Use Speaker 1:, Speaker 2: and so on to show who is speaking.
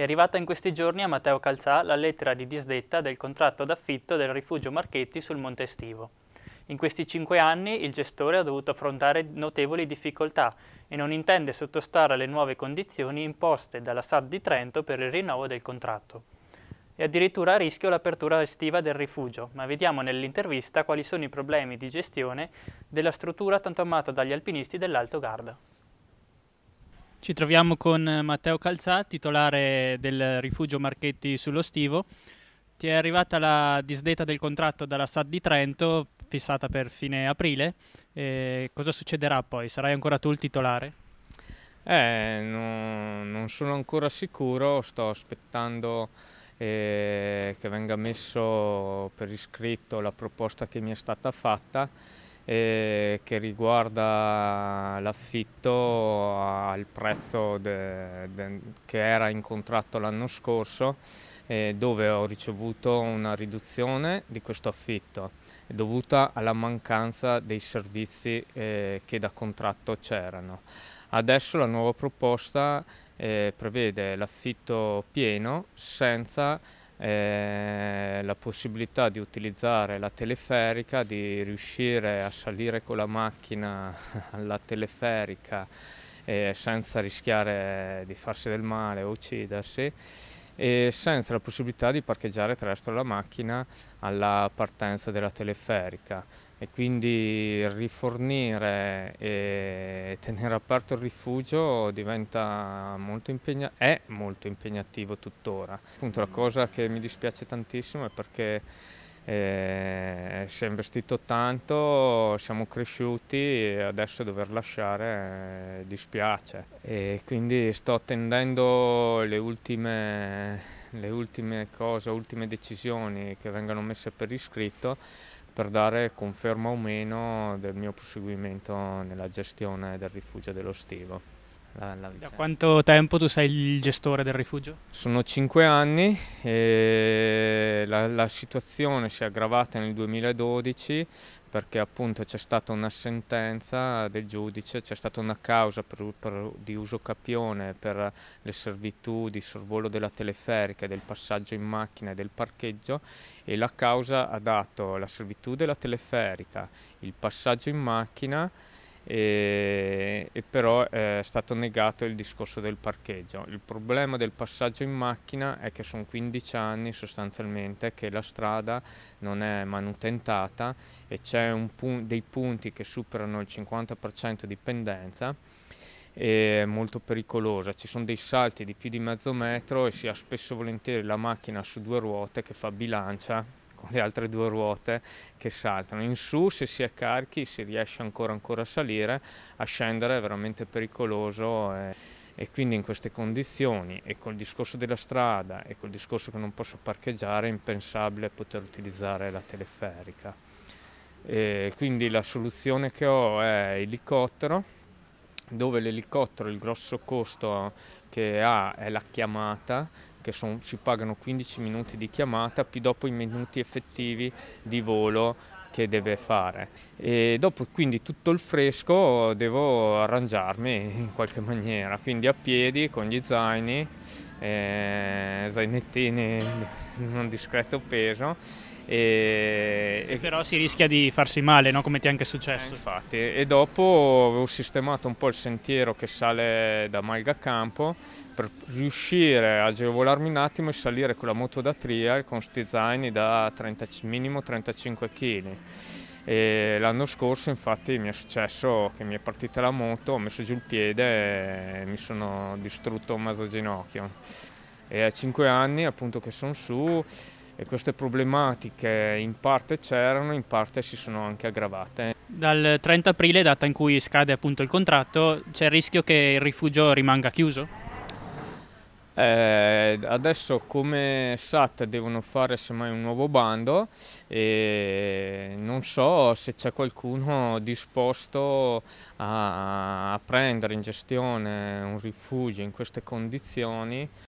Speaker 1: È arrivata in questi giorni a Matteo Calzà la lettera di disdetta del contratto d'affitto del rifugio Marchetti sul Monte Estivo. In questi cinque anni il gestore ha dovuto affrontare notevoli difficoltà e non intende sottostare alle nuove condizioni imposte dalla SAD di Trento per il rinnovo del contratto. È addirittura a rischio l'apertura estiva del rifugio, ma vediamo nell'intervista quali sono i problemi di gestione della struttura tanto amata dagli alpinisti dell'Alto Garda. Ci troviamo con eh, Matteo Calzà, titolare del rifugio Marchetti sullo Stivo. Ti è arrivata la disdetta del contratto dalla SAD di Trento, fissata per fine aprile. E cosa succederà poi?
Speaker 2: Sarai ancora tu il titolare? Eh, no, non sono ancora sicuro, sto aspettando eh, che venga messo per iscritto la proposta che mi è stata fatta eh, che riguarda l'affitto al prezzo de, de, che era in contratto l'anno scorso eh, dove ho ricevuto una riduzione di questo affitto dovuta alla mancanza dei servizi eh, che da contratto c'erano. Adesso la nuova proposta prevede l'affitto pieno senza eh, la possibilità di utilizzare la teleferica, di riuscire a salire con la macchina alla teleferica eh, senza rischiare di farsi del male o uccidersi e senza la possibilità di parcheggiare tra l'altro la macchina alla partenza della teleferica e quindi rifornire e tenere aperto il rifugio diventa molto impegna- è molto impegnativo tuttora. Appunto la mm. cosa che mi dispiace tantissimo è perché eh, si è investito tanto, siamo cresciuti e adesso dover lasciare eh, dispiace. E quindi sto attendendo le ultime le ultime cose, ultime decisioni che vengano messe per iscritto per dare conferma o meno del mio proseguimento nella gestione del rifugio dello Stivo. La, la da
Speaker 1: quanto tempo tu sei il gestore del rifugio?
Speaker 2: Sono cinque anni e la, la situazione si è aggravata nel 2012 perché appunto c'è stata una sentenza del giudice, c'è stata una causa per, per, di uso capione per le servitù di sorvolo della teleferica, del passaggio in macchina e del parcheggio e la causa ha dato la servitù della teleferica, il passaggio in macchina e e però eh, è stato negato il discorso del parcheggio. Il problema del passaggio in macchina è che sono 15 anni sostanzialmente che la strada non è manutentata e c'è pun- dei punti che superano il 50% di pendenza è molto pericolosa. Ci sono dei salti di più di mezzo metro e si ha spesso e volentieri la macchina su due ruote che fa bilancia con le altre due ruote che saltano. In su se si è carichi si riesce ancora, ancora a salire, a scendere è veramente pericoloso. E eh, e quindi in queste condizioni e col discorso della strada e col discorso che non posso parcheggiare è impensabile poter utilizzare la teleferica. E quindi la soluzione che ho è elicottero, dove l'elicottero il grosso costo che ha è la chiamata che son, si pagano 15 minuti di chiamata più dopo i minuti effettivi di volo che deve fare e dopo quindi tutto il fresco devo arrangiarmi in qualche maniera quindi a piedi con gli zaini eh, zainettini di un discreto peso e, Però si rischia di farsi male, no? come ti è anche successo. Eh, infatti, e dopo avevo sistemato un po' il sentiero che sale da Malga Campo per riuscire a agevolarmi un attimo e salire con la moto da trial con sti zaini da 30, minimo 35 kg. E l'anno scorso infatti mi è successo che mi è partita la moto, ho messo giù il piede e mi sono distrutto un mezzo ginocchio. E a 5 anni appunto che sono su e queste problematiche in parte c'erano, in parte si sono anche aggravate.
Speaker 1: Dal 30 aprile, data in cui scade appunto il
Speaker 2: contratto, c'è il rischio che il rifugio rimanga chiuso? Eh, adesso come SAT devono fare semmai un nuovo bando e non so se c'è qualcuno disposto a, a prendere in gestione un rifugio in queste condizioni.